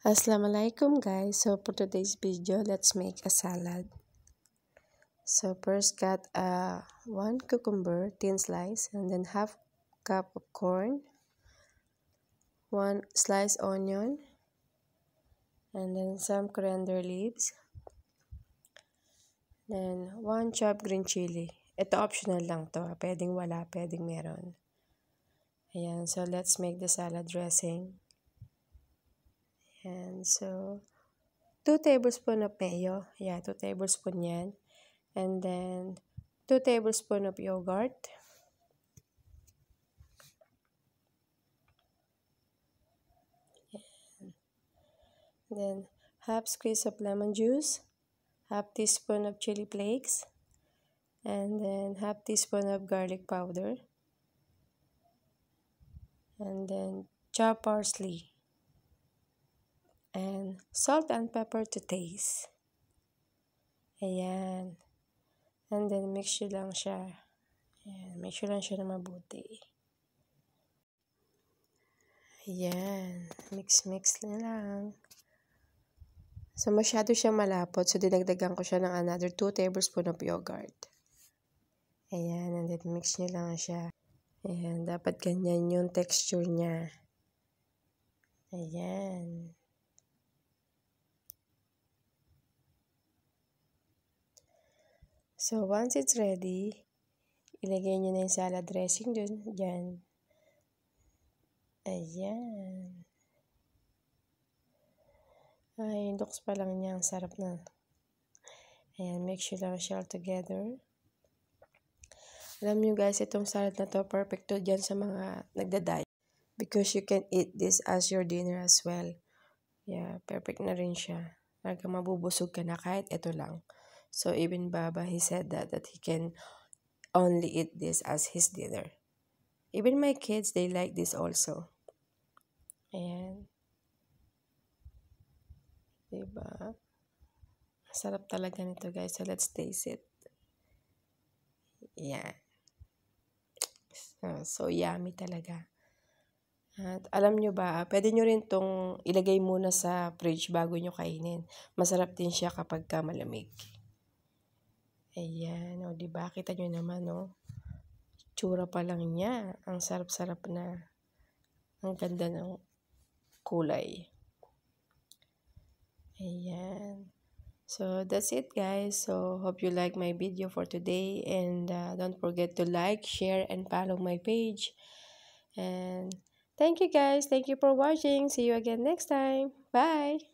Assalamualaikum guys. So for today's video, let's make a salad. So first cut uh, one cucumber, thin slice, and then half cup of corn, one slice onion, and then some coriander leaves, then one chopped green chili. Ito optional lang to. Ah. Pwedeng wala, pwedeng meron. Ayan, so let's make the salad dressing. And so, 2 tablespoon of mayo. Yeah, 2 tablespoon yan. And then, 2 tablespoon of yogurt. And then, half squeeze of lemon juice. Half teaspoon of chili flakes. And then, half teaspoon of garlic powder. And then, chop parsley. and salt and pepper to taste. Ayan. And then, mix nyo lang siya. Ayan. Make sure lang siya na mabuti. Ayan. Mix-mix na lang. So, masyado siyang malapot. So, dinagdagan ko siya ng another 2 tablespoon of yogurt. Ayan. And then, mix nyo lang siya. Ayan. Dapat ganyan yung texture niya. Ayan. So, once it's ready, ilagay nyo na yung salad dressing dun. Diyan. Ayan. Ay, looks pa lang niya. Ang sarap na. Ayan, make sure lang siya together. Alam nyo guys, itong salad na to, perfecto dyan sa mga nagda-diet. Because you can eat this as your dinner as well. Yeah, perfect na rin siya. Talaga mabubusog ka na kahit ito lang. So even Baba, he said that, that he can only eat this as his dinner. Even my kids, they like this also. Ayan. Diba? Masarap talaga nito guys. So let's taste it. Yeah. So, so yummy talaga. At alam nyo ba, pwede nyo rin tong ilagay muna sa fridge bago nyo kainin. Masarap din siya kapag ka malamig. Ayan, o diba? Kita nyo naman, no? Tsura pa lang niya. Ang sarap-sarap na. Ang ganda ng kulay. Ayan. So, that's it guys. So, hope you like my video for today. And uh, don't forget to like, share, and follow my page. And thank you guys. Thank you for watching. See you again next time. Bye!